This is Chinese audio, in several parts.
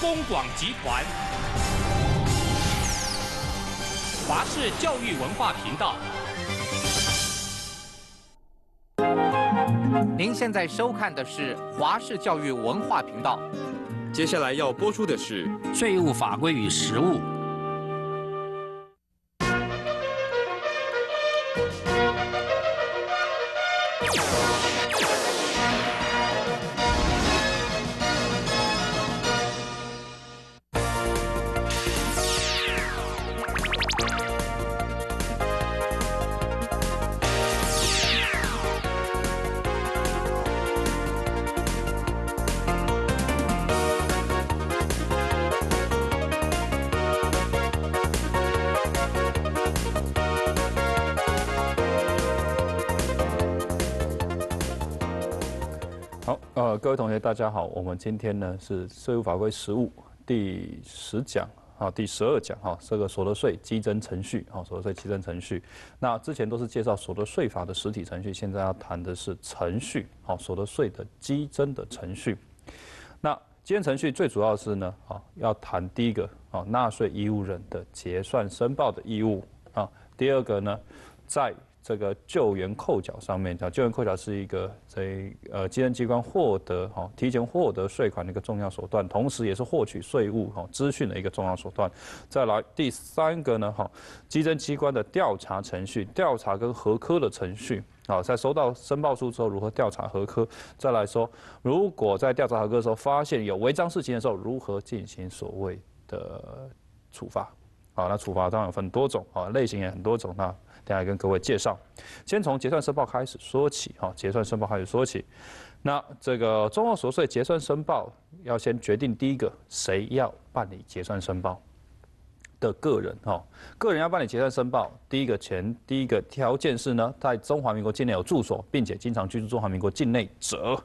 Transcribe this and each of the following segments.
中广集团、华视教育文化频道。您现在收看的是华视教育文化频道。接下来要播出的是《税务法规与实务》。好，呃，各位同学，大家好。我们今天呢是税务法规实务第十讲啊，第十二讲哈，这个所得税激增程序啊，所得税激增程序。那之前都是介绍所得税法的实体程序，现在要谈的是程序啊，所得税的激增的程序。那稽征程序最主要是呢啊，要谈第一个啊，纳税义务人的结算申报的义务啊，第二个呢，在这个救援扣缴上面，啊，救援扣缴是一个在呃，基征机关获得哈提前获得税款的一个重要手段，同时也是获取税务哈资讯的一个重要手段。再来第三个呢，哈，基征机关的调查程序，调查跟核科的程序，啊，在收到申报书之后如何调查核科？再来说，如果在调查核科的时候发现有违章事情的时候，如何进行所谓的处罚？啊，那处罚当然有很多种啊，类型也很多种啦。来跟各位介绍，先从结算申报开始说起哈，结算申报开始说起。那这个中合所得税结算申报要先决定第一个谁要办理结算申报的个人哈，个人要办理结算申报，第一个前第一个条件是呢，在中华民国境内有住所，并且经常居住中华民国境内者。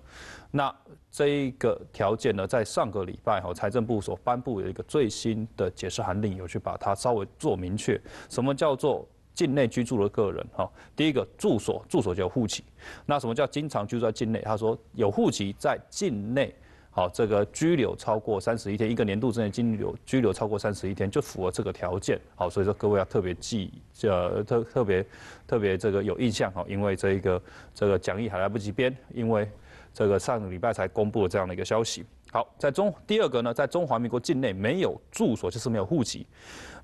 那这个条件呢，在上个礼拜哈，财政部所颁布有一个最新的解释函令，有去把它稍微做明确，什么叫做？境内居住的个人，哈，第一个住所，住所叫户籍。那什么叫经常居住在境内？他说有户籍在境内，好，这个拘留超过三十一天，一个年度之内拘留拘留超过三十一天就符合这个条件。好，所以说各位要特别记，呃，特特别特别这个有印象，哈，因为这一个这个讲义还来不及编，因为这个上个礼拜才公布了这样的一个消息。好，在中第二个呢，在中华民国境内没有住所就是没有户籍。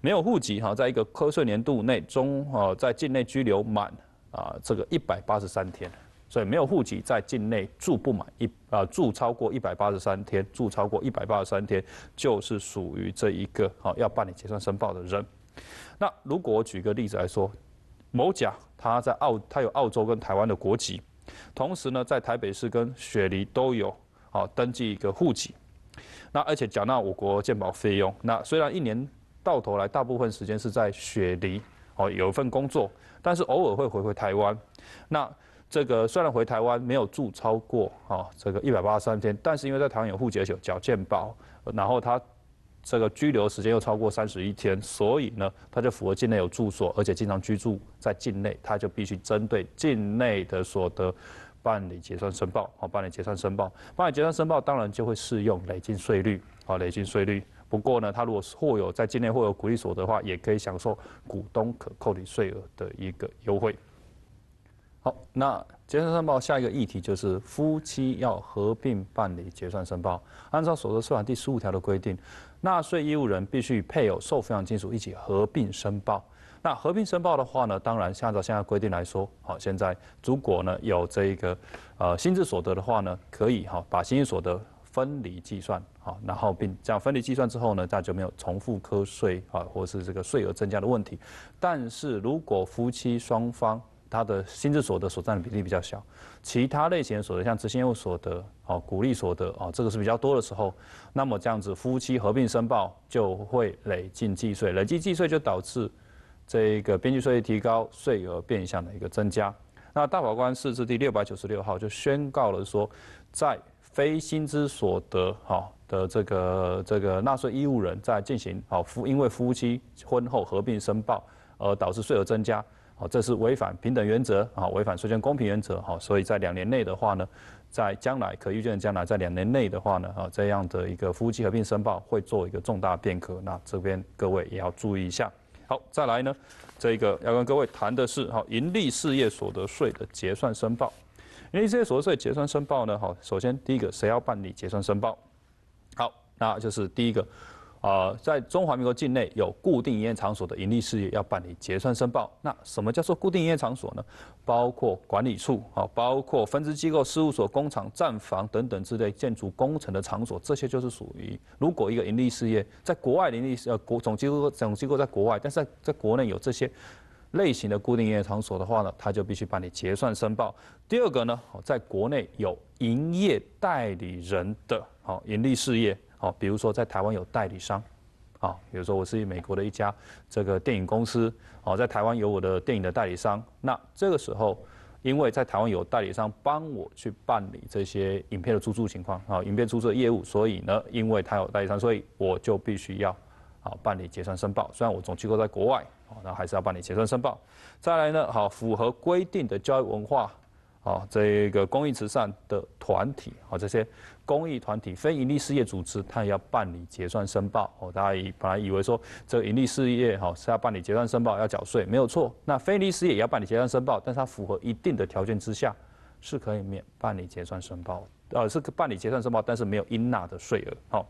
没有户籍哈，在一个科税年度内，中呃，在境内居留满啊这个一百八十三天，所以没有户籍在境内住不满一啊住超过一百八十三天，住超过一百八十三天就是属于这一个哈要办理结算申报的人。那如果我举个例子来说，某甲他在澳，他有澳洲跟台湾的国籍，同时呢在台北市跟雪梨都有哦登记一个户籍，那而且缴纳我国健保费用，那虽然一年。到头来，大部分时间是在雪梨，哦，有一份工作，但是偶尔会回回台湾。那这个虽然回台湾没有住超过啊，这个一百八十三天，但是因为在台湾有户籍、有缴健保，然后他这个拘留时间又超过三十一天，所以呢，他就符合境内有住所，而且经常居住在境内，他就必须针对境内的所得办理结算申报，好办理结算申报。办理结算申报当然就会适用累进税率，好累进税率。不过呢，他如果或有在境内或有鼓励所得的话，也可以享受股东可扣抵税额的一个优惠。好，那结算申报下一个议题就是夫妻要合并办理结算申报。按照所得税法第十五条的规定，纳税义务人必须与配偶受抚养亲属一起合并申报。那合并申报的话呢，当然按照现在规定来说，好，现在如果呢有这个呃薪资所得的话呢，可以哈把薪资所得。分离计算啊，然后并这样分离计算之后呢，那就没有重复扣税啊，或者是这个税额增加的问题。但是如果夫妻双方他的薪资所得所占的比例比较小，其他类型的所得，像执行业务所得啊、鼓励所得啊，这个是比较多的时候，那么这样子夫妻合并申报就会累进计税，累计计税就导致这个边际税率提高，税额变相的一个增加。那大法官释字第六百九十六号就宣告了说，在非薪资所得哈的这个这个纳税义务人在进行好夫因为夫妻婚后合并申报，而导致税额增加，好这是违反平等原则啊违反税捐公平原则哈所以在两年内的话呢，在将来可预见的将来在两年内的话呢啊这样的一个夫妻合并申报会做一个重大变革，那这边各位也要注意一下。好再来呢，这个要跟各位谈的是好盈利事业所得税的结算申报。因为这些所得税结算申报呢，哈，首先第一个谁要办理结算申报？好，那就是第一个，啊，在中华民国境内有固定营业场所的盈利事业要办理结算申报。那什么叫做固定营业场所呢？包括管理处，哈，包括分支机构、事务所、工厂、站房等等之类建筑工程的场所，这些就是属于。如果一个盈利事业在国外盈利，呃，国总机构总机构在国外，但在在国内有这些。类型的固定营业场所的话呢，他就必须办你结算申报。第二个呢，在国内有营业代理人的好盈利事业，好比如说在台湾有代理商，啊，比如说我是美国的一家这个电影公司，哦，在台湾有我的电影的代理商。那这个时候，因为在台湾有代理商帮我去办理这些影片的出租情况啊，影片出租的业务，所以呢，因为他有代理商，所以我就必须要。好，办理结算申报。虽然我总机构在国外，哦，那还是要办理结算申报。再来呢，好，符合规定的教育文化，好，这个公益慈善的团体，好，这些公益团体、非营利事业组织，它也要办理结算申报。哦，大家本来以为说，这个盈利事业，哈，是要办理结算申报，要缴税，没有错。那非盈利事业也要办理结算申报，但是它符合一定的条件之下，是可以免办理结算申报，呃，是办理结算申报，但是没有应纳的税额。好，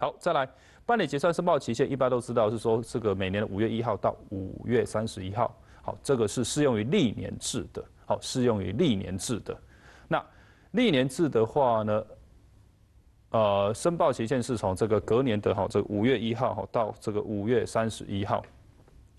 好，再来。办理结算申报期限一般都知道是说这个每年的五月一号到五月三十一号，好，这个是适用于历年制的，好，适用于历年制的。那历年制的话呢，呃，申报期限是从这个隔年的哈，这五月一号哈到这个五月三十一号。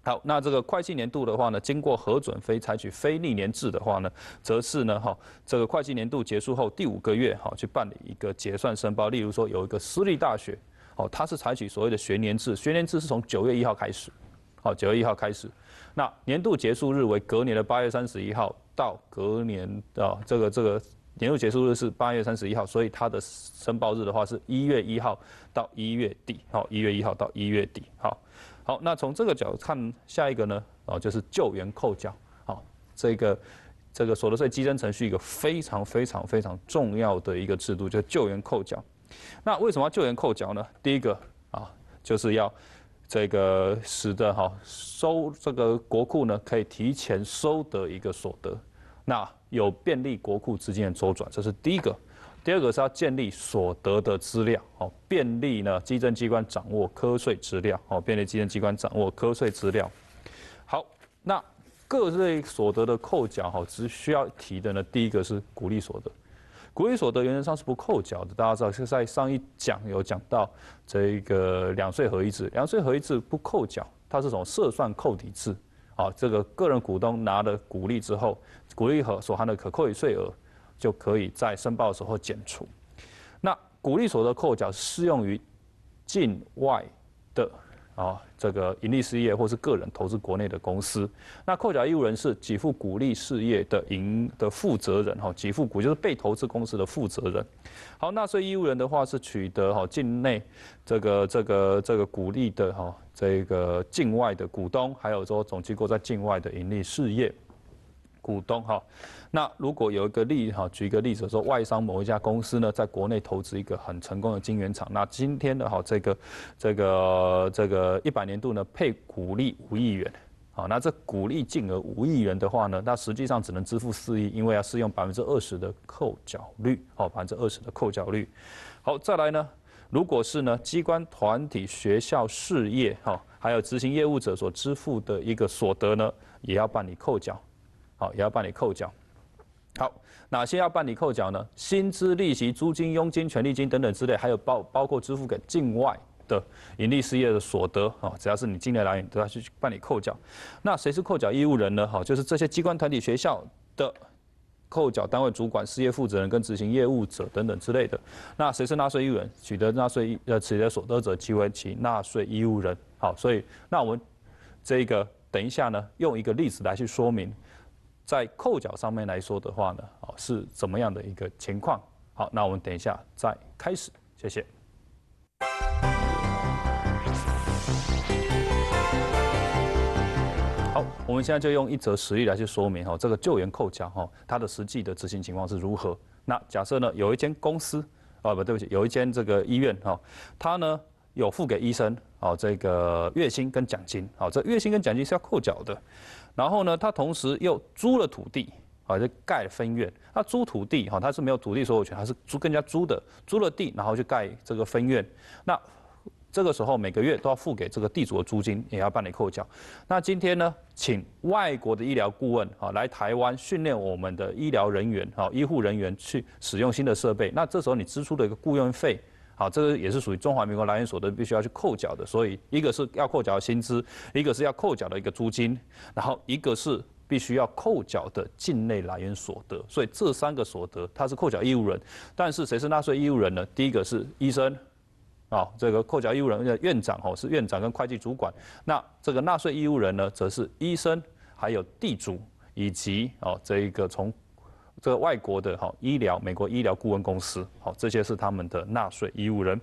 好，那这个会计年度的话呢，经过核准非采取非历年制的话呢，则是呢哈，这个会计年度结束后第五个月哈去办理一个结算申报，例如说有一个私立大学。哦，它是采取所谓的学年制，学年制是从九月一号开始，哦，九月一号开始，那年度结束日为隔年的八月三十一号，到隔年啊，这个这个年度结束日是八月三十一号，所以它的申报日的话是一月一号到一月底，好，一月一号到一月底，好，好，那从这个角度看，下一个呢，哦，就是救援扣缴，好，这个这个所得税计征程序一个非常非常非常重要的一个制度，是救援扣缴。那为什么要救援扣缴呢？第一个啊，就是要这个使得哈收这个国库呢，可以提前收得一个所得，那有便利国库之间的周转，这是第一个。第二个是要建立所得的资料哦，便利呢基征机关掌握科税资料哦，便利基征机关掌握科税资料。好，那各类所得的扣缴哈，只需要提的呢，第一个是鼓励所得。国利所得原则上是不扣缴的，大家知道，就在上一讲有讲到这个两税合一制，两税合一制不扣缴，它是从涉算扣抵制，啊，这个个人股东拿了股利之后，股利和所含的可扣抵税额就可以在申报的时候减除。那股利所得扣缴适用于境外的。啊，这个盈利事业或是个人投资国内的公司，那扣缴义务人是给付股利事业的盈的负责人哈，给付股就是被投资公司的负责人。好，纳税义务人的话是取得哈境内这个这个这个股利的哈这个境外的股东，还有说总机构在境外的盈利事业。股东哈，那如果有一个例哈，举一个例子说，外商某一家公司呢，在国内投资一个很成功的晶圆厂，那今天的哈，这个这个这个一百年度呢，配股利五亿元，好，那这股利净额五亿元的话呢，那实际上只能支付四亿，因为要适用百分之二十的扣缴率，哦，百分之二十的扣缴率。好，再来呢，如果是呢机关团体学校事业哈，还有执行业务者所支付的一个所得呢，也要办理扣缴。好，也要办理扣缴。好，哪些要办理扣缴呢？薪资、利息、租金、佣金、权利金等等之类，还有包包括支付给境外的盈利事业的所得。啊，只要是你境内来源都要去办理扣缴。那谁是扣缴义务人呢？好，就是这些机关团体学校的扣缴单位主管、事业负责人跟执行业务者等等之类的。那谁是纳税义务人？取得纳税呃取得所得者即为其纳税义务人。好，所以那我们这个等一下呢，用一个例子来去说明。在扣缴上面来说的话呢，哦，是怎么样的一个情况？好，那我们等一下再开始，谢谢。好，我们现在就用一则实例来去说明哈，这个救援扣缴哈，它的实际的执行情况是如何？那假设呢，有一间公司，啊，不对不起，有一间这个医院哈，它呢有付给医生哦，这个月薪跟奖金，好，这月薪跟奖金是要扣缴的。然后呢，他同时又租了土地，啊，就盖了分院。他租土地，哈，他是没有土地所有权，他是租，更加租的，租了地，然后就盖这个分院。那这个时候每个月都要付给这个地主的租金，也要办理扣缴。那今天呢，请外国的医疗顾问啊来台湾训练我们的医疗人员，啊，医护人员去使用新的设备。那这时候你支出的一个雇佣费。好，这个也是属于中华民国来源所得，必须要去扣缴的。所以，一个是要扣缴薪资，一个是要扣缴的一个租金，然后一个是必须要扣缴的境内来源所得。所以，这三个所得它是扣缴义务人，但是谁是纳税义务人呢？第一个是医生，啊，这个扣缴义务人的院长哦，是院长跟会计主管。那这个纳税义务人呢，则是医生、还有地主以及哦这一个从。这外国的哈医疗，美国医疗顾问公司，好，这些是他们的纳税义务人。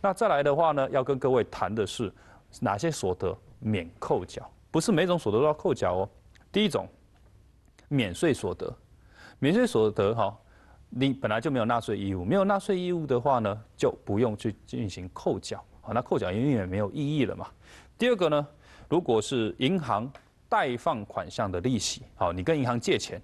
那再来的话呢，要跟各位谈的是哪些所得免扣缴？不是每种所得都要扣缴哦。第一种免税所得，免税所得哈，你本来就没有纳税义务，没有纳税义务的话呢，就不用去进行扣缴，好，那扣缴因为也没有意义了嘛。第二个呢，如果是银行代放款项的利息，好，你跟银行借钱。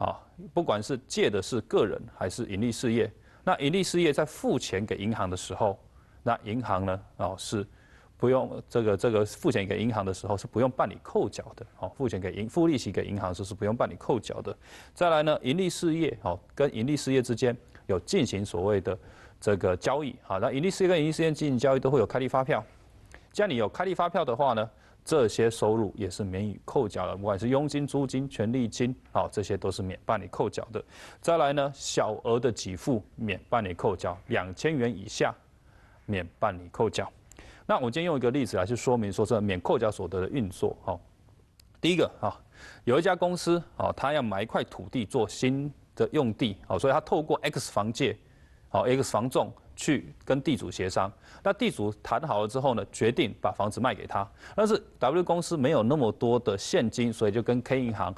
啊，不管是借的是个人还是盈利事业，那盈利事业在付钱给银行的时候，那银行呢，啊是不用这个这个付钱给银行的时候是不用办理扣缴的，哦付钱给银付利息给银行是是不用办理扣缴的。再来呢，盈利事业哦跟盈利事业之间有进行所谓的这个交易，好，那盈利事业跟盈利事业进行交易都会有开立发票，既然你有开立发票的话呢？这些收入也是免予扣缴的，不管是佣金、租金、权利金，好，这些都是免办理扣缴的。再来呢，小额的给付免办理扣缴，两千元以下免办理扣缴。那我今天用一个例子来去说明，说这免扣缴所得的运作。哈。第一个啊，有一家公司啊，他要买一块土地做新的用地，好，所以他透过 X 房借，好，X 房仲。去跟地主协商，那地主谈好了之后呢，决定把房子卖给他。但是 W 公司没有那么多的现金，所以就跟 K 银行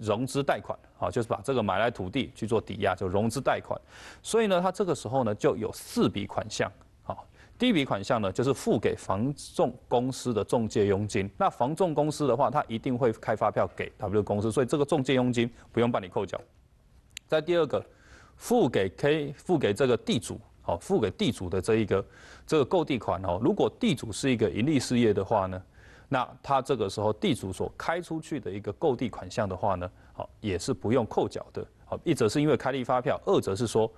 融资贷款，啊，就是把这个买来土地去做抵押，就融资贷款。所以呢，他这个时候呢就有四笔款项，啊，第一笔款项呢就是付给房仲公司的中介佣金。那房仲公司的话，他一定会开发票给 W 公司，所以这个中介佣金不用办理扣缴。再第二个，付给 K，付给这个地主。好，付给地主的这一个这个购地款哦，如果地主是一个盈利事业的话呢，那他这个时候地主所开出去的一个购地款项的话呢，好也是不用扣缴的。好，一则是因为开立发票，二则是说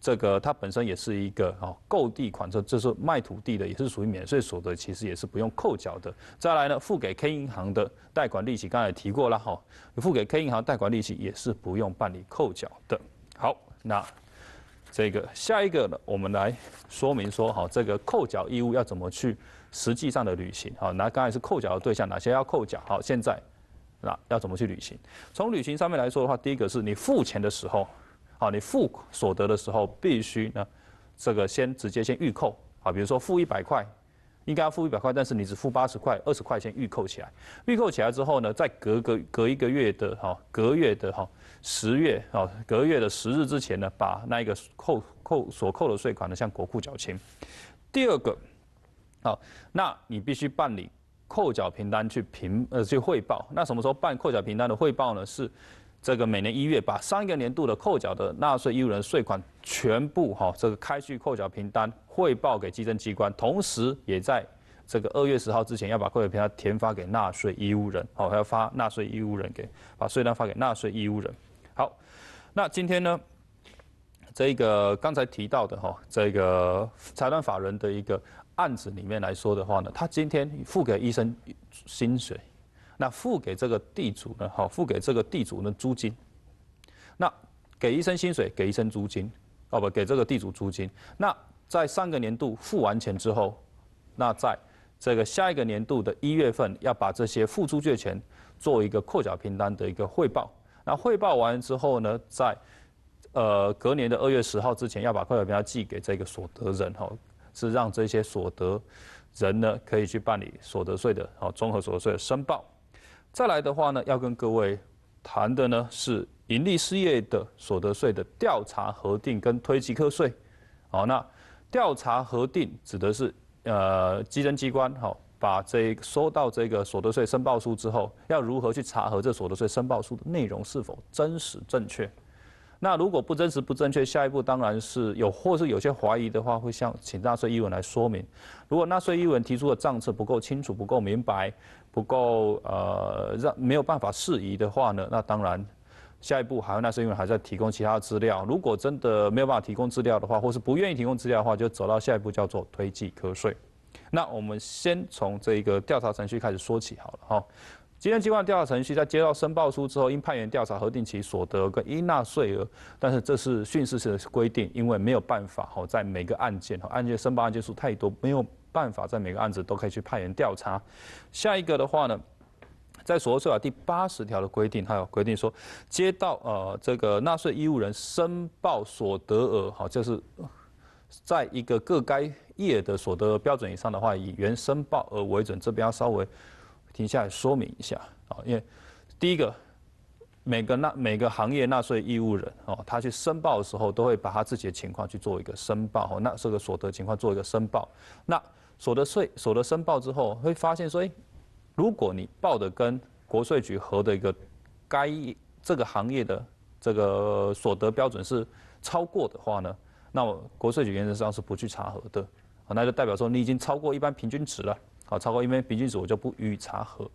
这个它本身也是一个哦购地款，这这是卖土地的，也是属于免税所得，其实也是不用扣缴的。再来呢，付给 K 银行的贷款利息，刚才也提过了哈，付给 K 银行贷款利息也是不用办理扣缴的。好，那。这个下一个呢，我们来说明说哈，这个扣缴义务要怎么去实际上的履行啊？拿刚才是扣缴的对象，哪些要扣缴？好，现在那要怎么去履行？从履行上面来说的话，第一个是你付钱的时候，好，你付所得的时候必须呢，这个先直接先预扣啊。比如说付一百块。应该付一百块，但是你只付八十块，二十块钱预扣起来。预扣起来之后呢，再隔隔隔一个月的哈，隔月的哈，十月啊，隔月的十日之前呢，把那一个扣扣所扣的税款呢，向国库缴清。第二个，好，那你必须办理扣缴凭单去凭呃去汇报。那什么时候办扣缴凭单的汇报呢？是。这个每年一月把上一个年度的扣缴的纳税义务人税款全部哈，这个开具扣缴凭单汇报给稽征机关，同时也在这个二月十号之前要把扣缴凭单填发给纳税义务人，哦，还要发纳税义务人给把税单发给纳税义务人。好，那今天呢，这个刚才提到的哈，这个财团法人的一个案子里面来说的话呢，他今天付给医生薪水。那付给这个地主呢？好，付给这个地主呢租金。那给一生薪水，给一生租金，哦不，给这个地主租金。那在上个年度付完钱之后，那在这个下一个年度的一月份，要把这些付租借钱做一个扣缴凭单的一个汇报。那汇报完之后呢，在呃隔年的二月十号之前，要把扣缴凭单寄给这个所得人，哦，是让这些所得人呢可以去办理所得税的哦综合所得税的申报。再来的话呢，要跟各位谈的呢是盈利事业的所得税的调查核定跟推计课税。好，那调查核定指的是，呃，稽征机关好把这收到这个所得税申报书之后，要如何去查核这所得税申报书的内容是否真实正确。那如果不真实不正确，下一步当然是有或是有些怀疑的话，会向请纳税务人来说明。如果纳税务人提出的账册不够清楚、不够明白、不够呃让没有办法适宜的话呢，那当然下一步还有纳税务人还在提供其他资料。如果真的没有办法提供资料的话，或是不愿意提供资料的话，就走到下一步叫做推计课税。那我们先从这一个调查程序开始说起好了哈。今天机关调查程序在接到申报书之后，应派员调查核定其所得跟应纳税额。但是这是训示性的规定，因为没有办法好在每个案件，案件申报案件数太多，没有办法在每个案子都可以去派人调查。下一个的话呢，在所得税法第八十条的规定，它有规定说，接到呃这个纳税义务人申报所得额，好，就是在一个各该业的所得标准以上的话，以原申报额为准。这边要稍微。停下来说明一下啊，因为第一个，每个纳每个行业纳税义务人哦，他去申报的时候，都会把他自己的情况去做一个申报哦，那这个所得情况做一个申报。那所得税所得申报之后，会发现说，哎，如果你报的跟国税局核的一个该这个行业的这个所得标准是超过的话呢，那国税局原则上是不去查核的，那就代表说你已经超过一般平均值了。啊，超过因为平均值我就不予以查核，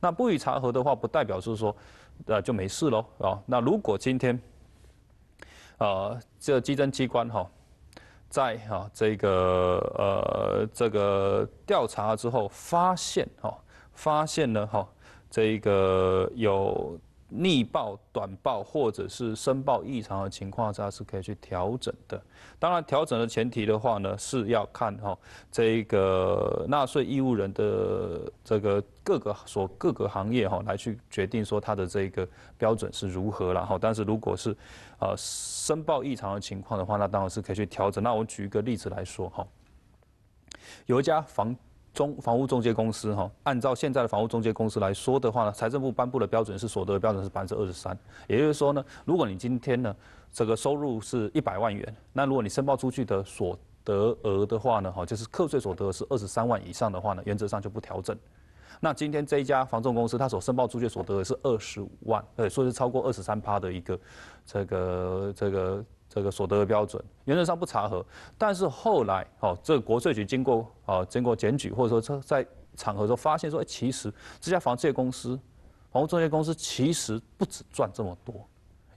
那不予查核的话，不代表是说，呃，就没事喽，啊。那如果今天，呃，这基征机关哈，在哈这个呃这个调查之后发现哈，发现了哈，这一个有。逆报、短报或者是申报异常的情况下是可以去调整的。当然，调整的前提的话呢，是要看哈这个纳税义务人的这个各个所各个行业哈来去决定说它的这个标准是如何了哈。但是如果是呃申报异常的情况的话，那当然是可以去调整。那我举一个例子来说哈，有一家房。中房屋中介公司哈，按照现在的房屋中介公司来说的话呢，财政部颁布的标准是所得的标准是百分之二十三，也就是说呢，如果你今天呢这个收入是一百万元，那如果你申报出去的所得额的话呢，哈就是课税所得是二十三万以上的话呢，原则上就不调整。那今天这一家房仲公司它所申报出去所得额是二十五万，呃，说是超过二十三趴的一个这个这个。这个所得的标准原则上不查核，但是后来哦，这个国税局经过哦，经过检举或者说在场合中发现说，哎，其实这家房中介公司，房屋中介公司其实不止赚这么多，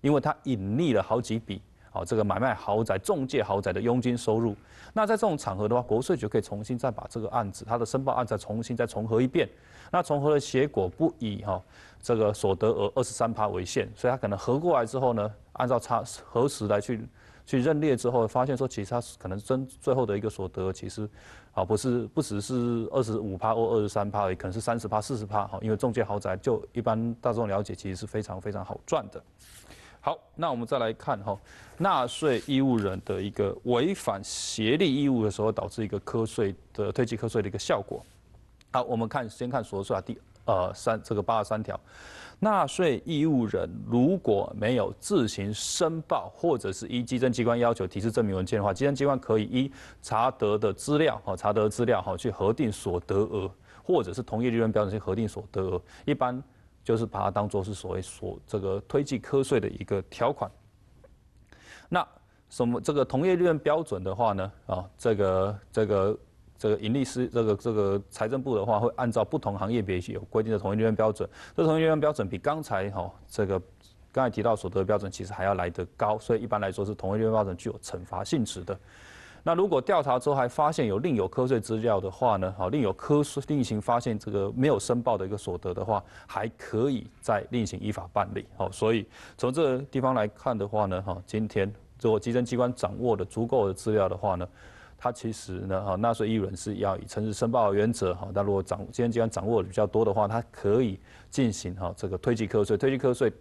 因为它隐匿了好几笔。好，这个买卖豪宅、中介豪宅的佣金收入，那在这种场合的话，国税局可以重新再把这个案子，他的申报案再重新再重合一遍。那重合的结果不以哈这个所得额二十三趴为限，所以他可能合过来之后呢，按照差核实来去去认列之后，发现说其实他可能真最后的一个所得，其实啊不是不只是二十五趴或二十三趴，可能是三十趴、四十趴哈，因为中介豪宅就一般大众了解，其实是非常非常好赚的。好，那我们再来看哈，纳税义务人的一个违反协力义务的时候，导致一个科税的推迟科税的一个效果。好，我们看先看所得税法第呃三这个八十三条，纳税义务人如果没有自行申报或者是依稽征机关要求提示证明文件的话，稽征机关可以依查得的资料哈查得的资料哈去核定所得额，或者是同业利润标准去核定所得额，一般。就是把它当做是所谓所这个推计科税的一个条款。那什么这个同业利润标准的话呢？啊，这个这个这个盈利是这个这个财政部的话会按照不同行业别有规定的同业利润标准。这同业利润标准比刚才哈这个刚才提到所得标准其实还要来得高，所以一般来说是同业利润标准具有惩罚性质的。那如果调查之后还发现有另有科税资料的话呢？哈，另有科税另行发现这个没有申报的一个所得的话，还可以再另行依法办理。好，所以从这个地方来看的话呢，哈，今天如果基征机关掌握的足够的资料的话呢，它其实呢，哈，纳税义务人是要以诚实申报的原则。哈，那如果掌基层机关掌握的比较多的话，它可以进行哈这个推计课税，推计课税。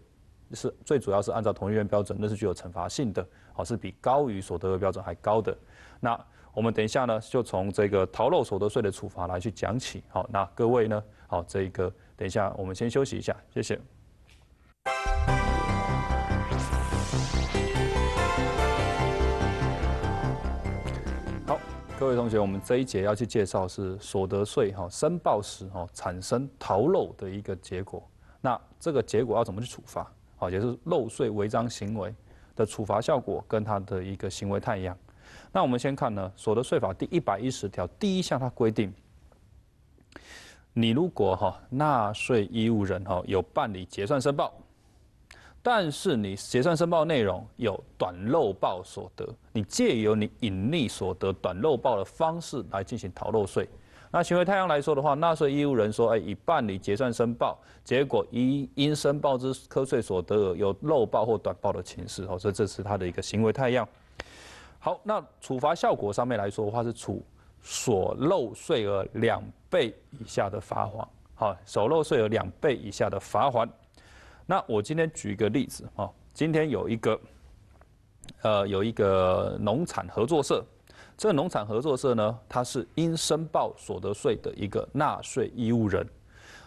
是最主要是按照同一院标准，那是具有惩罚性的，好是比高于所得额标准还高的。那我们等一下呢，就从这个逃漏所得税的处罚来去讲起。好，那各位呢，好这个等一下我们先休息一下，谢谢。好，各位同学，我们这一节要去介绍是所得税哈申报时哈产生逃漏的一个结果，那这个结果要怎么去处罚？也是漏税违章行为的处罚效果跟他的一个行为太一样。那我们先看呢，《所得税法》第一百一十条第一项，它规定，你如果哈纳税义务人哈有办理结算申报，但是你结算申报内容有短漏报所得，你借由你隐匿所得、短漏报的方式来进行逃漏税。那行为太阳来说的话，纳税义务人说，哎，已办理结算申报，结果以因申报之科税所得额有漏报或短报的情事，哦，这这是他的一个行为太阳。好，那处罚效果上面来说的话，是处所漏税额两倍以下的罚款，好，所漏税额两倍以下的罚款。那我今天举一个例子，哦，今天有一个，呃，有一个农产合作社。这个农场合作社呢，它是应申报所得税的一个纳税义务人。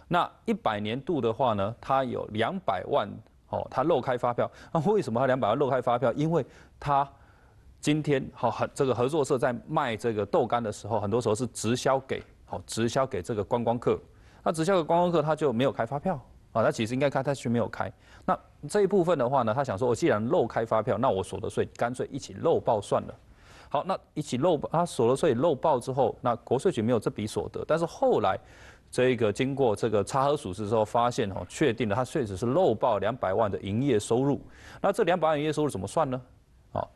那一百年度的话呢，它有两百万哦，它漏开发票。那为什么它两百万漏开发票？因为它今天好很这个合作社在卖这个豆干的时候，很多时候是直销给好直销给这个观光客。那直销给观光客，他就没有开发票啊。他其实应该开，他却没有开。那这一部分的话呢，他想说，我既然漏开发票，那我所得税干脆一起漏报算了。好，那一起漏他所得税漏报之后，那国税局没有这笔所得，但是后来这个经过这个查核属实之后，发现哦，确定了他确实是漏报两百万的营业收入。那这两百万营业收入怎么算呢？啊，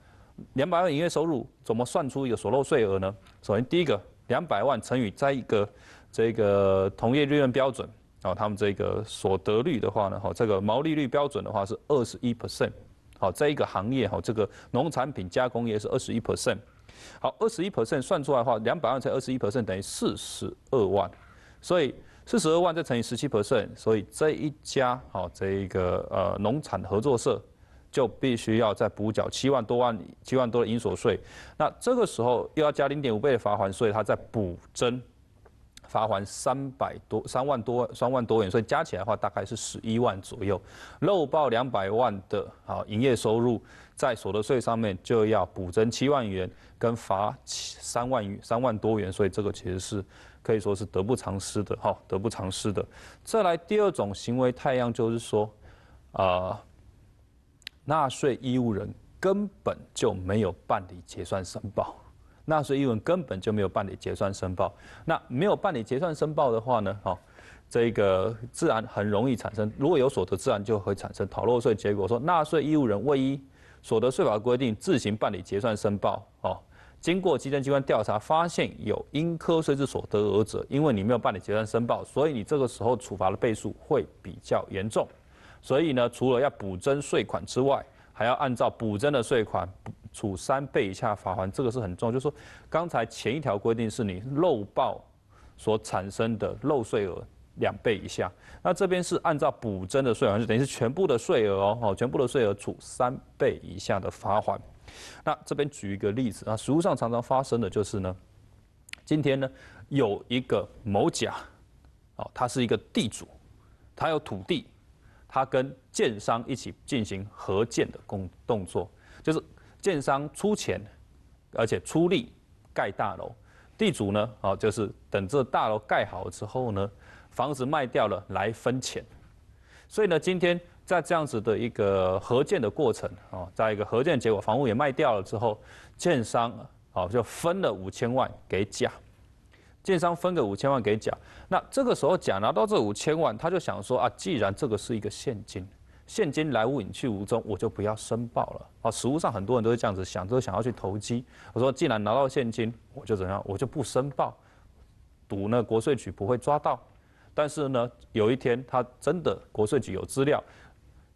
两百万营业收入怎么算出一个所漏税额呢？首先第一个，两百万乘以在一个这个同业利润标准，然后他们这个所得率的话呢，哈，这个毛利率标准的话是二十一 percent。好，在一个行业哈，这个农产品加工业是二十一 percent。好，二十一 percent 算出来的话，两百万乘二十一 percent 等于四十二万。所以四十二万再乘以十七 percent，所以这一家好，这个呃，农产合作社就必须要再补缴七万多万七万多的应所税。那这个时候又要加零点五倍的罚款，所以他再补增。罚还三百多三万多三万多元，所以加起来的话大概是十一万左右，漏报两百万的啊营业收入，在所得税上面就要补征七万元跟罚三万三万多元，所以这个其实是可以说是得不偿失的哈，得不偿失的。再来第二种行为，太阳就是说，啊，纳税义务人根本就没有办理结算申报。纳税义务人根本就没有办理结算申报，那没有办理结算申报的话呢？哦，这个自然很容易产生，如果有所得，自然就会产生逃漏税。结果说，纳税义务人未依所得税法规定自行办理结算申报，哦，经过稽征机关调查，发现有应科税之所得额者，因为你没有办理结算申报，所以你这个时候处罚的倍数会比较严重。所以呢，除了要补征税款之外，还要按照补征的税款。处三倍以下罚款，这个是很重。要。就是说，刚才前一条规定是你漏报所产生的漏税额两倍以下，那这边是按照补征的税额，就等于是全部的税额哦，全部的税额处三倍以下的罚款。那这边举一个例子啊，实物上常常发生的就是呢，今天呢有一个某甲，哦，他是一个地主，他有土地，他跟建商一起进行合建的工动作，就是。建商出钱，而且出力盖大楼，地主呢啊，就是等这大楼盖好之后呢，房子卖掉了来分钱。所以呢，今天在这样子的一个合建的过程啊，在一个合建结果，房屋也卖掉了之后，建商啊就分了五千万给甲。建商分个五千万给甲，那这个时候甲拿到这五千万，他就想说啊，既然这个是一个现金。现金来无影去无踪，我就不要申报了。啊，实务上很多人都是这样子想，都想要去投机。我说，既然拿到现金，我就怎样？我就不申报，赌呢国税局不会抓到。但是呢，有一天他真的国税局有资料，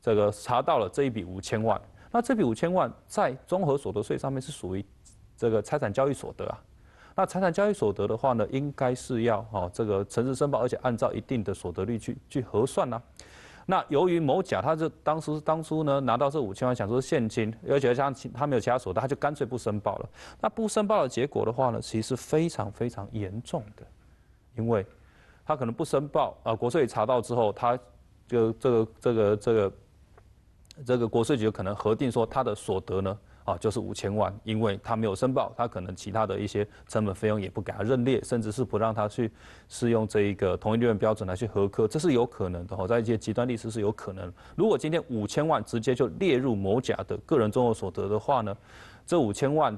这个查到了这一笔五千万。那这笔五千万在综合所得税上面是属于这个财产交易所得啊。那财产交易所得的话呢，应该是要哦这个诚实申报，而且按照一定的所得率去去核算呢。那由于某甲，他就当时当初呢拿到这五千万想说是现金，而且像他没有其他所得，他就干脆不申报了。那不申报的结果的话呢，其实非常非常严重的，因为他可能不申报，呃，国税查到之后，他就这个这个这个这个国税局可能核定说他的所得呢。啊，就是五千万，因为他没有申报，他可能其他的一些成本费用也不给他认列，甚至是不让他去适用这一个同一利润标准来去合科，这是有可能的哈，在一些极端例子是有可能。如果今天五千万直接就列入某甲的个人综合所得的话呢，这五千万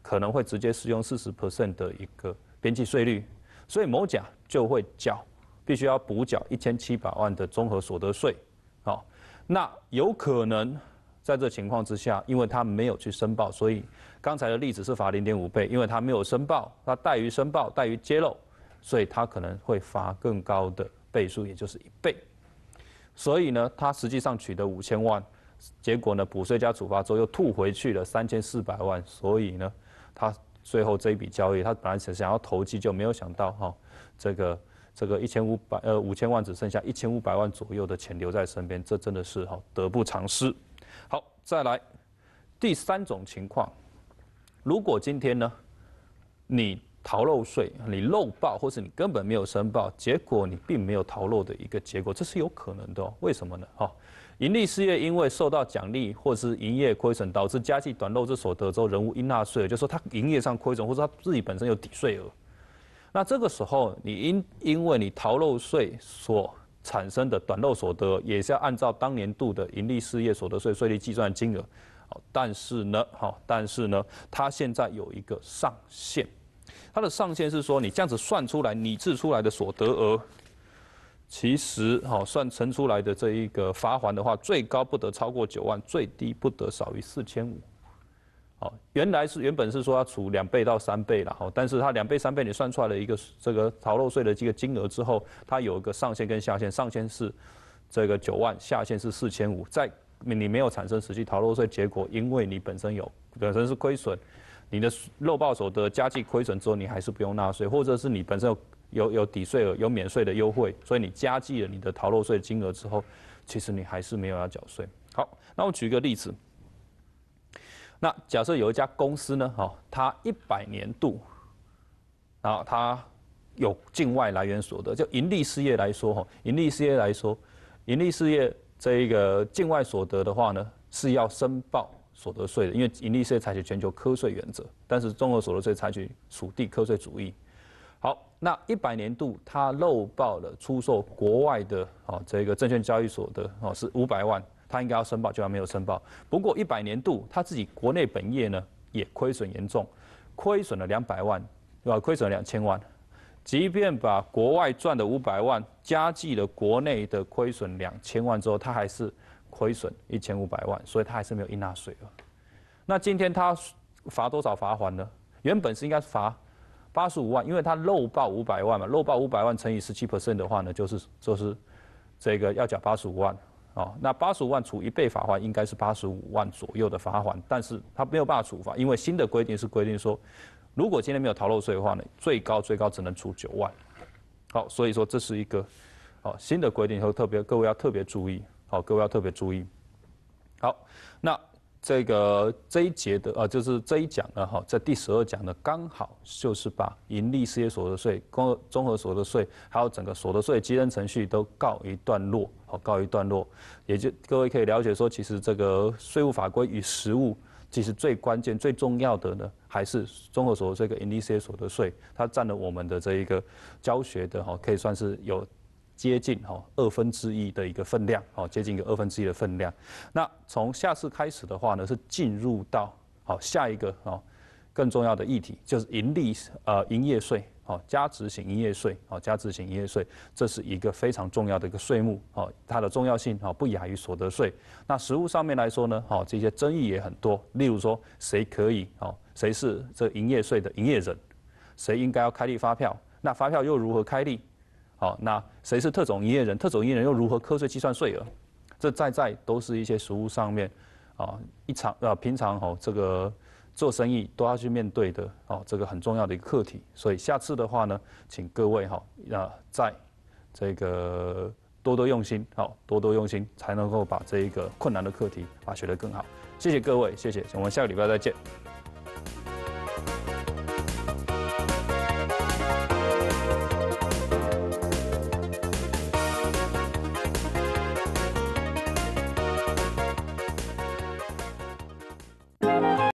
可能会直接适用四十 percent 的一个边际税率，所以某甲就会缴，必须要补缴一千七百万的综合所得税。好，那有可能。在这情况之下，因为他没有去申报，所以刚才的例子是罚零点五倍，因为他没有申报，他怠于申报、怠于揭露，所以他可能会罚更高的倍数，也就是一倍。所以呢，他实际上取得五千万，结果呢，补税加处罚之后又吐回去了三千四百万，所以呢，他最后这一笔交易，他本来想想要投机，就没有想到哈，这个这个一千五百呃五千万只剩下一千五百万左右的钱留在身边，这真的是哈得不偿失。再来，第三种情况，如果今天呢，你逃漏税，你漏报，或是你根本没有申报，结果你并没有逃漏的一个结果，这是有可能的。为什么呢？哈，盈利事业因为受到奖励或是营业亏损，导致加计短漏之所得之后，人无应纳税，就是、说他营业上亏损，或者他自己本身有抵税额，那这个时候你因因为你逃漏税所。产生的短漏所得也是要按照当年度的盈利事业所得税税率计算金额，好，但是呢，好，但是呢，它现在有一个上限，它的上限是说你这样子算出来，你制出来的所得额，其实好算乘出来的这一个罚还的话，最高不得超过九万，最低不得少于四千五。原来是原本是说要除两倍到三倍了哈，但是它两倍三倍你算出来了一个这个逃漏税的这个金额之后，它有一个上限跟下限，上限是这个九万，下限是四千五。在你没有产生实际逃漏税，结果因为你本身有本身是亏损，你的漏报所得加计亏损之后，你还是不用纳税，或者是你本身有有有抵税额、有免税的优惠，所以你加计了你的逃漏税金额之后，其实你还是没有要缴税。好，那我举一个例子。那假设有一家公司呢，哈，它一百年度，啊，它有境外来源所得，就盈利事业来说，哈，盈利事业来说，盈利事业这个境外所得的话呢，是要申报所得税的，因为盈利事业采取全球科税原则，但是综合所得税采取属地科税主义。好，那一百年度它漏报了出售国外的啊这个证券交易所得，啊是五百万。他应该要申报，就他没有申报。不过一百年度他自己国内本业呢也亏损严重，亏损了两百万，对吧？亏损两千万，即便把国外赚的五百万加计了国内的亏损两千万之后，他还是亏损一千五百万，所以他还是没有应纳税额。那今天他罚多少罚款呢？原本是应该罚八十五万，因为他漏报五百万嘛，漏报五百万乘以十七 percent 的话呢，就是就是这个要缴八十五万。哦，那八十五万除一倍罚款应该是八十五万左右的罚款，但是他没有办法处罚，因为新的规定是规定说，如果今天没有逃漏税的话呢，最高最高只能处九万。好，所以说这是一个，哦，新的规定以后特别各位要特别注意，哦，各位要特别注意。好，那。这个这一节的啊，就是这一讲呢哈，在第十二讲呢，刚好就是把盈利事业所得税、工综合所得税还有整个所得税计算程序都告一段落，好，告一段落，也就各位可以了解说，其实这个税务法规与实务，其实最关键、最重要的呢，还是综合所得税、跟盈利事业所得税，它占了我们的这一个教学的哈，可以算是有。接近哦二分之一的一个分量哦，接近一个二分之一的分量。那从下次开始的话呢，是进入到好下一个哦更重要的议题，就是盈利呃营业税哦加值型营业税哦加值型营业税，这是一个非常重要的一个税目哦，它的重要性哦不亚于所得税。那实物上面来说呢哦这些争议也很多，例如说谁可以哦谁是这营业税的营业人，谁应该要开立发票，那发票又如何开立？哦，那谁是特种营业人？特种营业人又如何课税计算税额？这在在都是一些实务上面，啊，一场啊平常哦这个做生意都要去面对的哦，这个很重要的一个课题。所以下次的话呢，请各位哈那在，这个多多用心，好，多多用心才能够把这一个困难的课题啊学得更好。谢谢各位，谢谢，我们下个礼拜再见。